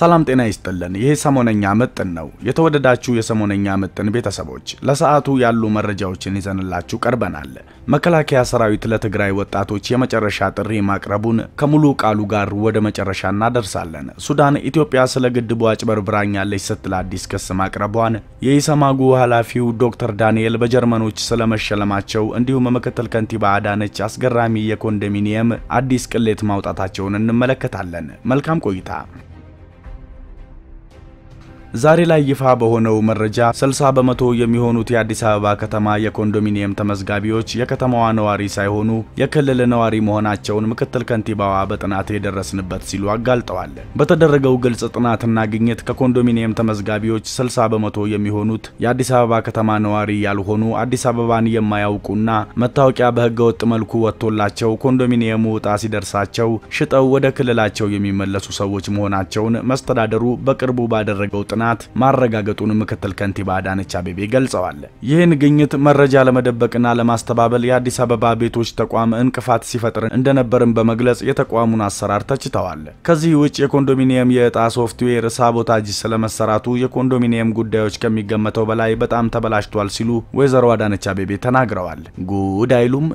ሰላም ጤና ይስጥልን። ይህ ሰሞነኛ ምጥን ነው። የተወደዳችሁ የሰሞነኛ ምጥን ቤተሰቦች ለሰዓቱ ያሉ መረጃዎችን ይዘንላችሁ ቀርበናል። መከላከያ ሰራዊት ለትግራይ ወጣቶች የመጨረሻ ጥሪ ማቅረቡን ከሙሉ ቃሉ ጋር ወደ መጨረሻ እናደርሳለን። ሱዳን ኢትዮጵያ ስለ ግድቡ አጭበርብራኛለች ስትል አዲስ ክስ ማቅረቧን፣ የኢሰማጉ ኃላፊው ዶክተር ዳንኤል በጀርመኖች ስለመሸለማቸው፣ እንዲሁም ምክትል ከንቲባ አዳነች አስገራሚ የኮንዶሚኒየም አዲስ ቅሌት ማውጣታቸውን እንመለከታለን። መልካም ቆይታ ዛሬ ላይ ይፋ በሆነው መረጃ 60 በመቶ የሚሆኑት የአዲስ አበባ ከተማ የኮንዶሚኒየም ተመዝጋቢዎች የከተማዋ ነዋሪ ሳይሆኑ የክልል ነዋሪ መሆናቸውን ምክትል ከንቲባዋ በጥናት የደረስንበት ሲሉ አጋልጠዋል። በተደረገው ግልጽ ጥናትና ግኝት ከኮንዶሚኒየም ተመዝጋቢዎች 60 በመቶ የሚሆኑት የአዲስ አበባ ከተማ ነዋሪ ያልሆኑ አዲስ አበባን የማያውቁና መታወቂያ በህገወጥ መልኩ ወጥቶላቸው ኮንዶሚኒየሙ ዕጣ ሲደርሳቸው ሽጠው ወደ ክልላቸው የሚመለሱ ሰዎች መሆናቸውን መስተዳደሩ በቅርቡ ባደረገው ጥናት ማረጋገጡን ምክትል ከንቲባ አዳነች አቤቤ ገልጸዋል። ይህን ግኝት መረጃ ለመደበቅና ለማስተባበል የአዲስ አበባ ቤቶች ተቋም እንቅፋት ሲፈጥር እንደነበርም በመግለጽ የተቋሙን አሰራር ተችተዋል። ከዚህ ውጭ የኮንዶሚኒየም የእጣ ሶፍትዌር ሳቦታጅ ስለመሰራቱ የኮንዶሚኒየም ጉዳዮች ከሚገመተው በላይ በጣም ተበላሽቷል ሲሉ ወይዘሮ አዳነች አቤቤ ተናግረዋል። ጉድ አይሉም።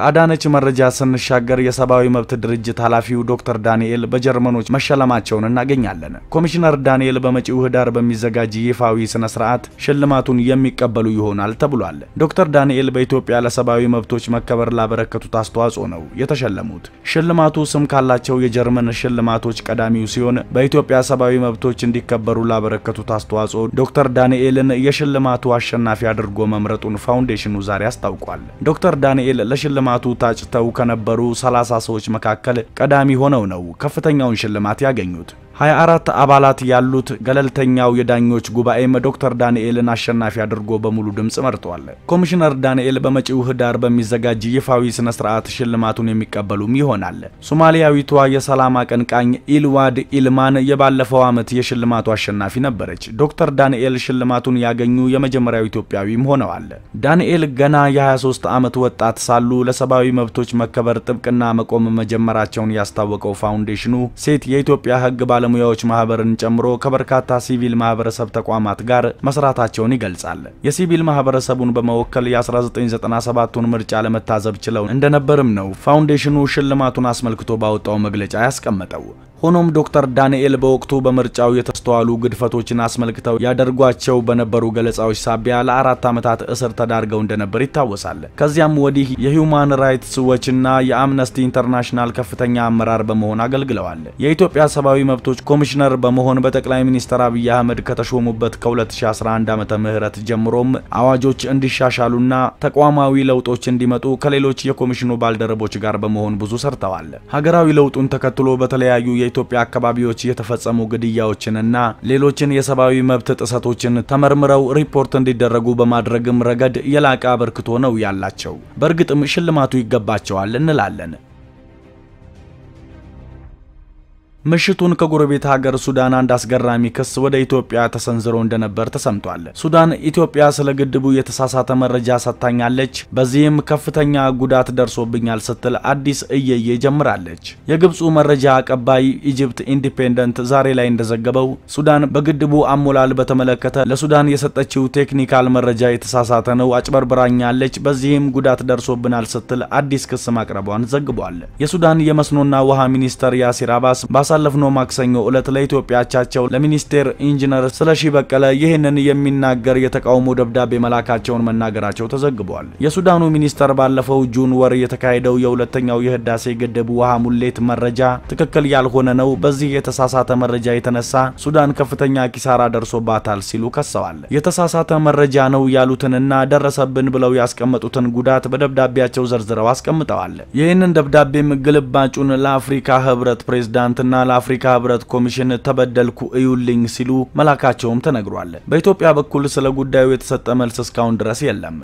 ከአዳነች መረጃ ስንሻገር የሰብአዊ መብት ድርጅት ኃላፊው ዶክተር ዳንኤል በጀርመኖች መሸለማቸውን እናገኛለን። ኮሚሽነር ዳንኤል በመጪው ህዳር በሚዘጋጅ ይፋዊ ስነ ስርዓት ሽልማቱን የሚቀበሉ ይሆናል ተብሏል። ዶክተር ዳንኤል በኢትዮጵያ ለሰብአዊ መብቶች መከበር ላበረከቱት አስተዋጽኦ ነው የተሸለሙት። ሽልማቱ ስም ካላቸው የጀርመን ሽልማቶች ቀዳሚው ሲሆን በኢትዮጵያ ሰብአዊ መብቶች እንዲከበሩ ላበረከቱት አስተዋጽኦ ዶክተር ዳንኤልን የሽልማቱ አሸናፊ አድርጎ መምረጡን ፋውንዴሽኑ ዛሬ አስታውቋል። ዶክተር ዳንኤል ለሽልማ ሽልማቱ ታጭተው ከነበሩ 30 ሰዎች መካከል ቀዳሚ ሆነው ነው ከፍተኛውን ሽልማት ያገኙት። 24 አባላት ያሉት ገለልተኛው የዳኞች ጉባኤም ዶክተር ዳንኤልን አሸናፊ አድርጎ በሙሉ ድምፅ መርጧል። ኮሚሽነር ዳንኤል በመጪው ህዳር በሚዘጋጅ ይፋዊ ስነ ስርዓት ሽልማቱን የሚቀበሉም ይሆናል። ሶማሊያዊቷ የሰላም አቀንቃኝ ኢልዋድ ኢልማን የባለፈው ዓመት የሽልማቱ አሸናፊ ነበረች። ዶክተር ዳንኤል ሽልማቱን ያገኙ የመጀመሪያው ኢትዮጵያዊም ሆነዋል። ዳንኤል ገና የ23 ዓመት ወጣት ሳሉ ለሰብአዊ መብቶች መከበር ጥብቅና መቆም መጀመራቸውን ያስታወቀው ፋውንዴሽኑ ሴት የኢትዮጵያ ህግ ባለ ባለሙያዎች ማህበርን ጨምሮ ከበርካታ ሲቪል ማህበረሰብ ተቋማት ጋር መስራታቸውን ይገልጻል። የሲቪል ማህበረሰቡን በመወከል የ1997ቱን ምርጫ ለመታዘብ ችለው እንደነበርም ነው ፋውንዴሽኑ ሽልማቱን አስመልክቶ ባወጣው መግለጫ ያስቀመጠው። ሆኖም ዶክተር ዳንኤል በወቅቱ በምርጫው የተስተዋሉ ግድፈቶችን አስመልክተው ያደርጓቸው በነበሩ ገለጻዎች ሳቢያ ለአራት ዓመታት እስር ተዳርገው እንደነበር ይታወሳል። ከዚያም ወዲህ የሂውማን ራይትስ ዎችና የአምነስቲ ኢንተርናሽናል ከፍተኛ አመራር በመሆን አገልግለዋል። የኢትዮጵያ ሰብአዊ መብቶች ኮሚሽነር በመሆን በጠቅላይ ሚኒስትር አብይ አህመድ ከተሾሙበት ከ2011 ዓመተ ምህረት ጀምሮም አዋጆች እንዲሻሻሉና ተቋማዊ ለውጦች እንዲመጡ ከሌሎች የኮሚሽኑ ባልደረቦች ጋር በመሆን ብዙ ሰርተዋል። ሀገራዊ ለውጡን ተከትሎ በተለያዩ የኢትዮጵያ አካባቢዎች የተፈጸሙ ግድያዎችንና ሌሎችን የሰብአዊ መብት ጥሰቶችን ተመርምረው ሪፖርት እንዲደረጉ በማድረግም ረገድ የላቀ አበርክቶ ነው ያላቸው። በእርግጥም ሽልማቱ ይገባቸዋል እንላለን። ምሽቱን ከጎረቤት ሀገር ሱዳን አንድ አስገራሚ ክስ ወደ ኢትዮጵያ ተሰንዝሮ እንደነበር ተሰምቷል። ሱዳን ኢትዮጵያ ስለ ግድቡ የተሳሳተ መረጃ ሰጥታኛለች፣ በዚህም ከፍተኛ ጉዳት ደርሶብኛል ስትል አዲስ እየዬ ጀምራለች። የግብፁ መረጃ አቀባይ ኢጅፕት ኢንዲፔንደንት ዛሬ ላይ እንደዘገበው ሱዳን በግድቡ አሞላል በተመለከተ ለሱዳን የሰጠችው ቴክኒካል መረጃ የተሳሳተ ነው፣ አጭበርብራኛለች፣ በዚህም ጉዳት ደርሶብናል ስትል አዲስ ክስ ማቅረቧን ዘግቧል። የሱዳን የመስኖና ውሃ ሚኒስተር ያሲር አባስ ባሳለፍነው ማክሰኞ እለት ለኢትዮጵያ አቻቸው ለሚኒስቴር ኢንጂነር ስለሺ በቀለ ይህንን የሚናገር የተቃውሞ ደብዳቤ መላካቸውን መናገራቸው ተዘግቧል። የሱዳኑ ሚኒስተር ባለፈው ጁን ወር የተካሄደው የሁለተኛው የህዳሴ ግድብ ውሃ ሙሌት መረጃ ትክክል ያልሆነ ነው፣ በዚህ የተሳሳተ መረጃ የተነሳ ሱዳን ከፍተኛ ኪሳራ ደርሶባታል ሲሉ ከሰዋል። የተሳሳተ መረጃ ነው ያሉትንና ደረሰብን ብለው ያስቀመጡትን ጉዳት በደብዳቤያቸው ዘርዝረው አስቀምጠዋል። ይህንን ደብዳቤም ግልባጩን ለአፍሪካ ህብረት ፕሬዝዳንትና ለአፍሪካ ህብረት ኮሚሽን ተበደልኩ እዩልኝ ሲሉ መላካቸውም ተነግሯል። በኢትዮጵያ በኩል ስለ ጉዳዩ የተሰጠ መልስ እስካሁን ድረስ የለም።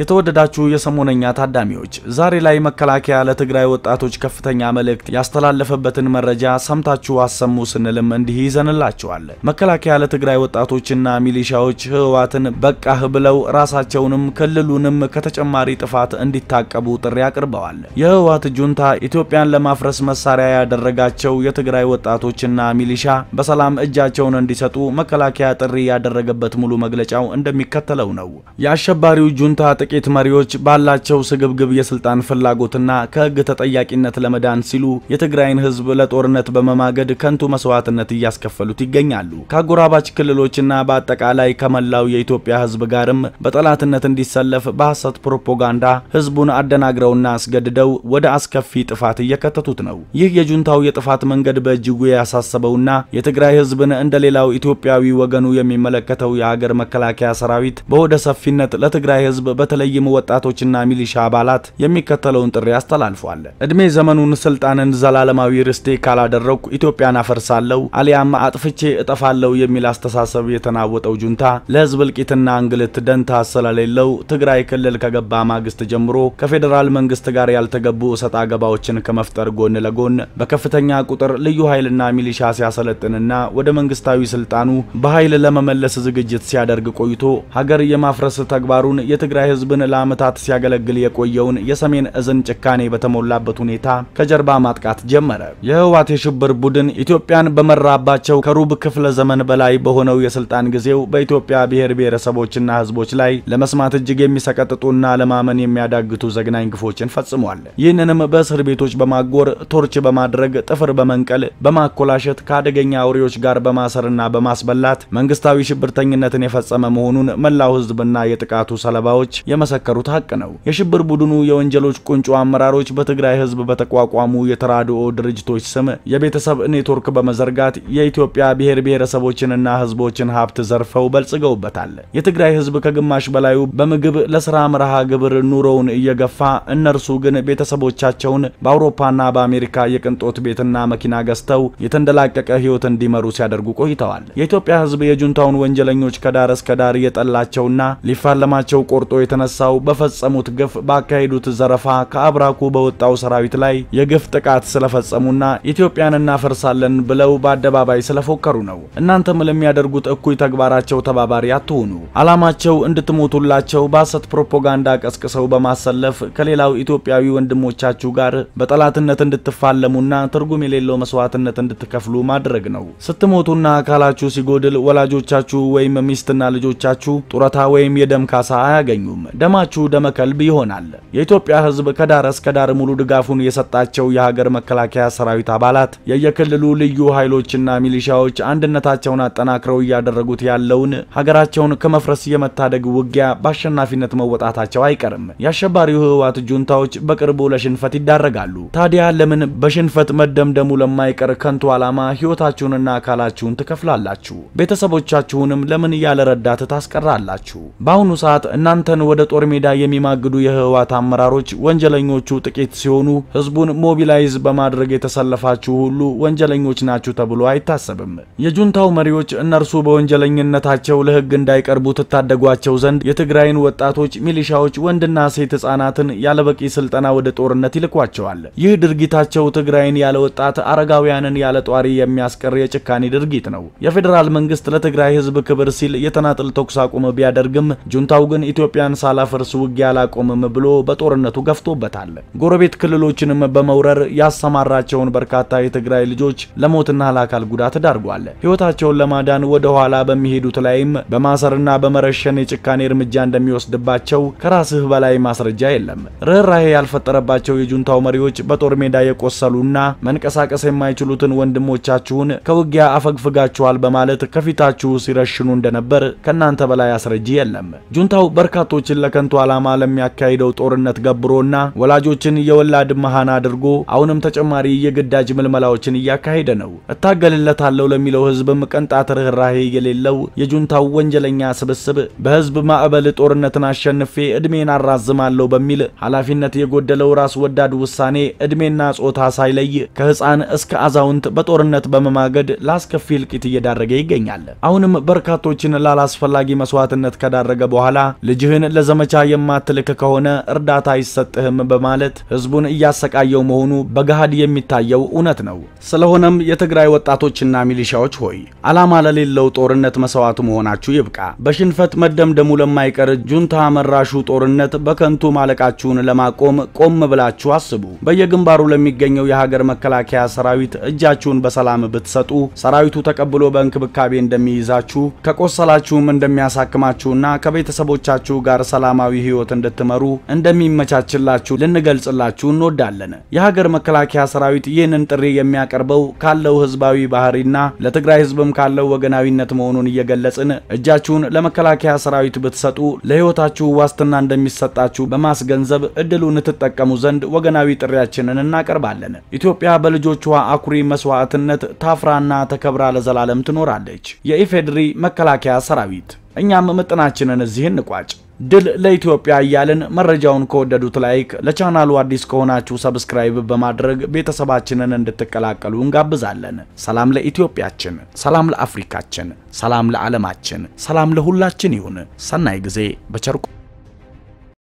የተወደዳችሁ የሰሞነኛ ታዳሚዎች ዛሬ ላይ መከላከያ ለትግራይ ወጣቶች ከፍተኛ መልእክት ያስተላለፈበትን መረጃ ሰምታችሁ አሰሙ ስንልም እንዲህ ይዘንላችኋል። መከላከያ ለትግራይ ወጣቶችና ሚሊሻዎች ህወሓትን በቃህ ብለው ራሳቸውንም ክልሉንም ከተጨማሪ ጥፋት እንዲታቀቡ ጥሪ አቅርበዋል። የህወሓት ጁንታ ኢትዮጵያን ለማፍረስ መሳሪያ ያደረጋቸው የትግራይ ወጣቶችና ሚሊሻ በሰላም እጃቸውን እንዲሰጡ መከላከያ ጥሪ ያደረገበት ሙሉ መግለጫው እንደሚከተለው ነው። የአሸባሪው ጁንታ ጥቂት መሪዎች ባላቸው ስግብግብ የስልጣን ፍላጎትና ከህግ ተጠያቂነት ለመዳን ሲሉ የትግራይን ህዝብ ለጦርነት በመማገድ ከንቱ መስዋዕትነት እያስከፈሉት ይገኛሉ። ከአጎራባች ክልሎችና በአጠቃላይ ከመላው የኢትዮጵያ ህዝብ ጋርም በጠላትነት እንዲሰለፍ በሐሰት ፕሮፓጋንዳ ህዝቡን አደናግረውና አስገድደው ወደ አስከፊ ጥፋት እየከተቱት ነው። ይህ የጁንታው የጥፋት መንገድ በእጅጉ ያሳሰበውና የትግራይ ህዝብን እንደ ሌላው ኢትዮጵያዊ ወገኑ የሚመለከተው የሀገር መከላከያ ሰራዊት በወደ ሰፊነት ለትግራይ ህዝብ በተለይም ወጣቶችና ሚሊሻ አባላት የሚከተለውን ጥሪ አስተላልፏል። እድሜ ዘመኑን ስልጣንን ዘላለማዊ ርስቴ ካላደረግኩ ኢትዮጵያን አፈርሳለሁ አሊያም አጥፍቼ እጠፋለሁ የሚል አስተሳሰብ የተናወጠው ጁንታ ለህዝብ እልቂትና እንግልት ደንታ ስለሌለው ትግራይ ክልል ከገባ ማግስት ጀምሮ ከፌዴራል መንግስት ጋር ያልተገቡ እሰጥ አገባዎችን ከመፍጠር ጎን ለጎን በከፍተኛ ቁጥር ልዩ ኃይልና ሚሊሻ ሲያሰለጥንና ወደ መንግስታዊ ስልጣኑ በኃይል ለመመለስ ዝግጅት ሲያደርግ ቆይቶ ሀገር የማፍረስ ተግባሩን የትግራይ ህዝብ ህዝብን ለዓመታት ሲያገለግል የቆየውን የሰሜን እዝን ጭካኔ በተሞላበት ሁኔታ ከጀርባ ማጥቃት ጀመረ። የህወሓት የሽብር ቡድን ኢትዮጵያን በመራባቸው ከሩብ ክፍለ ዘመን በላይ በሆነው የስልጣን ጊዜው በኢትዮጵያ ብሔር ብሔረሰቦችና ህዝቦች ላይ ለመስማት እጅግ የሚሰቀጥጡና ለማመን የሚያዳግቱ ዘግናኝ ግፎችን ፈጽሟል። ይህንንም በእስር ቤቶች በማጎር ቶርች በማድረግ ጥፍር በመንቀል በማኮላሸት ከአደገኛ አውሬዎች ጋር በማሰርና በማስበላት መንግስታዊ ሽብርተኝነትን የፈጸመ መሆኑን መላው ህዝብና የጥቃቱ ሰለባዎች የመሰከሩት ሀቅ ነው። የሽብር ቡድኑ የወንጀሎች ቁንጮ አመራሮች በትግራይ ህዝብ በተቋቋሙ የተራድኦ ድርጅቶች ስም የቤተሰብ ኔትወርክ በመዘርጋት የኢትዮጵያ ብሔር ብሔረሰቦችንና ህዝቦችን ሀብት ዘርፈው በልጽገውበታል። የትግራይ ህዝብ ከግማሽ በላዩ በምግብ ለስራ መርሃ ግብር ኑሮውን እየገፋ እነርሱ ግን ቤተሰቦቻቸውን በአውሮፓና በአሜሪካ የቅንጦት ቤትና መኪና ገዝተው የተንደላቀቀ ህይወት እንዲመሩ ሲያደርጉ ቆይተዋል። የኢትዮጵያ ህዝብ የጁንታውን ወንጀለኞች ከዳር እስከ ዳር እየጠላቸውና ሊፋለማቸው ቆርጦ የተነ የተነሳው በፈጸሙት ግፍ ባካሄዱት ዘረፋ ከአብራኩ በወጣው ሰራዊት ላይ የግፍ ጥቃት ስለፈጸሙና ኢትዮጵያን እናፈርሳለን ብለው በአደባባይ ስለፎከሩ ነው። እናንተም ለሚያደርጉት እኩይ ተግባራቸው ተባባሪ አትሆኑ። አላማቸው እንድትሞቱላቸው በሐሰት ፕሮፓጋንዳ ቀስቅሰው በማሰለፍ ከሌላው ኢትዮጵያዊ ወንድሞቻችሁ ጋር በጠላትነት እንድትፋለሙና ትርጉም የሌለው መስዋዕትነት እንድትከፍሉ ማድረግ ነው። ስትሞቱና አካላችሁ ሲጎድል ወላጆቻችሁ ወይም ሚስትና ልጆቻችሁ ጡረታ ወይም የደም ካሳ አያገኙም። ደማችሁ ደመ ከልብ ይሆናል። የኢትዮጵያ ሕዝብ ከዳር እስከ ዳር ሙሉ ድጋፉን የሰጣቸው የሀገር መከላከያ ሰራዊት አባላት፣ የየክልሉ ልዩ ኃይሎችና ሚሊሻዎች አንድነታቸውን አጠናክረው እያደረጉት ያለውን ሀገራቸውን ከመፍረስ የመታደግ ውጊያ በአሸናፊነት መወጣታቸው አይቀርም። የአሸባሪው ህወሓት ጁንታዎች በቅርቡ ለሽንፈት ይዳረጋሉ። ታዲያ ለምን በሽንፈት መደምደሙ ለማይቀር ከንቱ ዓላማ ሕይወታችሁንና አካላችሁን ትከፍላላችሁ? ቤተሰቦቻችሁንም ለምን እያለረዳት ታስቀራላችሁ? በአሁኑ ሰዓት እናንተን ወደ ወደ ጦር ሜዳ የሚማግዱ የህወሓት አመራሮች ወንጀለኞቹ ጥቂት ሲሆኑ ህዝቡን ሞቢላይዝ በማድረግ የተሰለፋችሁ ሁሉ ወንጀለኞች ናችሁ ተብሎ አይታሰብም። የጁንታው መሪዎች እነርሱ በወንጀለኝነታቸው ለህግ እንዳይቀርቡ ትታደጓቸው ዘንድ የትግራይን ወጣቶች ሚሊሻዎች፣ ወንድና ሴት ህጻናትን ያለበቂ ስልጠና ወደ ጦርነት ይልኳቸዋል። ይህ ድርጊታቸው ትግራይን ያለ ወጣት፣ አረጋውያንን ያለ ጧሪ የሚያስቀር የጭካኔ ድርጊት ነው። የፌዴራል መንግስት ለትግራይ ህዝብ ክብር ሲል የተናጥል ተኩስ አቁም ቢያደርግም ጁንታው ግን ኢትዮጵያን ሳላፈርስ ውጊያ አላቆምም ብሎ በጦርነቱ ገፍቶበታል። ጎረቤት ክልሎችንም በመውረር ያሰማራቸውን በርካታ የትግራይ ልጆች ለሞትና ለአካል ጉዳት ዳርጓል። ሕይወታቸውን ለማዳን ወደ ኋላ በሚሄዱት ላይም በማሰርና በመረሸን የጭካኔ እርምጃ እንደሚወስድባቸው ከራስህ በላይ ማስረጃ የለም። ርኅራሄ ያልፈጠረባቸው የጁንታው መሪዎች በጦር ሜዳ የቆሰሉና መንቀሳቀስ የማይችሉትን ወንድሞቻችሁን ከውጊያ አፈግፍጋችኋል በማለት ከፊታችሁ ሲረሽኑ እንደነበር ከእናንተ በላይ አስረጂ የለም። ጁንታው በርካቶች ልጆችን ለከንቱ ዓላማ ለሚያካሂደው ጦርነት ገብሮና ወላጆችን የወላድ መሃን አድርጎ አሁንም ተጨማሪ የግዳጅ ምልመላዎችን እያካሄደ ነው። እታገልለታለሁ ለሚለው ህዝብም ቅንጣት ርኅራሄ የሌለው የጁንታው ወንጀለኛ ስብስብ በህዝብ ማዕበል ጦርነትን አሸንፌ ዕድሜን አራዝማለሁ በሚል ኃላፊነት የጎደለው ራስ ወዳድ ውሳኔ እድሜና ጾታ ሳይለይ ከህፃን እስከ አዛውንት በጦርነት በመማገድ ለአስከፊ እልቂት እየዳረገ ይገኛል። አሁንም በርካቶችን ላላስፈላጊ መስዋዕትነት ከዳረገ በኋላ ልጅህን ዘመቻ የማትልክ ከሆነ እርዳታ አይሰጥህም በማለት ህዝቡን እያሰቃየው መሆኑ በገሃድ የሚታየው እውነት ነው። ስለሆነም የትግራይ ወጣቶችና ሚሊሻዎች ሆይ ዓላማ ለሌለው ጦርነት መስዋዕት መሆናችሁ ይብቃ። በሽንፈት መደምደሙ ለማይቀር ጁንታ መራሹ ጦርነት በከንቱ ማለቃችሁን ለማቆም ቆም ብላችሁ አስቡ። በየግንባሩ ለሚገኘው የሀገር መከላከያ ሰራዊት እጃችሁን በሰላም ብትሰጡ ሰራዊቱ ተቀብሎ በእንክብካቤ እንደሚይዛችሁ ከቆሰላችሁም እንደሚያሳክማችሁና ከቤተሰቦቻችሁ ጋር ሰላማዊ ህይወት እንድትመሩ እንደሚመቻችላችሁ ልንገልጽላችሁ እንወዳለን። የሀገር መከላከያ ሰራዊት ይህንን ጥሪ የሚያቀርበው ካለው ህዝባዊ ባህሪና ለትግራይ ህዝብም ካለው ወገናዊነት መሆኑን እየገለጽን እጃችሁን ለመከላከያ ሰራዊት ብትሰጡ ለህይወታችሁ ዋስትና እንደሚሰጣችሁ በማስገንዘብ እድሉን ትጠቀሙ ዘንድ ወገናዊ ጥሪያችንን እናቀርባለን። ኢትዮጵያ በልጆቿ አኩሪ መስዋዕትነት ታፍራና ተከብራ ለዘላለም ትኖራለች። የኢፌዴሪ መከላከያ ሰራዊት። እኛም ምጥናችንን እዚህ እንቋጭ። ድል ለኢትዮጵያ እያልን መረጃውን ከወደዱት ላይክ፣ ለቻናሉ አዲስ ከሆናችሁ ሰብስክራይብ በማድረግ ቤተሰባችንን እንድትቀላቀሉ እንጋብዛለን። ሰላም ለኢትዮጵያችን፣ ሰላም ለአፍሪካችን፣ ሰላም ለዓለማችን፣ ሰላም ለሁላችን ይሁን። ሰናይ ጊዜ በቸርቆ